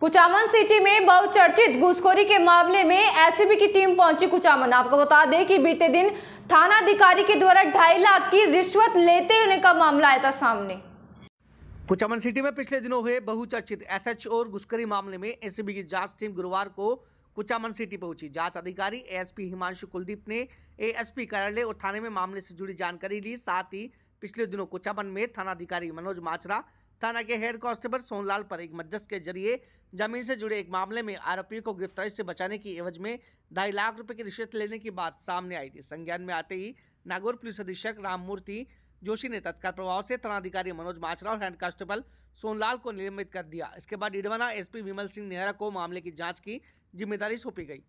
Kuchaman city में बहुचर्चित घुसखोरी के मामले में एसीबी की टीम पहुंची कुचामन आपको बता दें कि बीते दिन थाना अधिकारी के द्वारा ढाई लाख की रिश्वत लेते होने का मामला आया था सामने कुचामन सिटी में पिछले दिनों हुए बहुचर्चित एसएच और घुसखोरी मामले में एसीबी की जांच टीम गुरुवार को कुचामन सिटी पहुंची जांच अधिकारी एएसपी हिमांशु कुलदीप ने एएसपी कार्यालय और थाने में मामले से जुड़ी जानकारी ली साथ ही पिछले दिनों कुचामन में थानाधिकारी मनोज माचरा थाना के हेड कांस्टेबल सोनलाल पर एक मध्यस्थ के जरिए जमीन से जुड़े एक मामले में आरोपी को गिरफ्तारी से बचाने की एवज में ढाई लाख रुपए की रिश्वत लेने की बात सामने आई थी संज्ञान में आते ही नागौर पुलिस अधीक्षक राममूर्ति जोशी ने तत्काल प्रभाव से थानाधिकारी मनोज माचरा और हेड कांस्टेबल सोनलाल को निलंबित कर दिया इसके बाद इडवाना एसपी विमल सिंह नेहरा को मामले की जांच की जिम्मेदारी सौंपी गई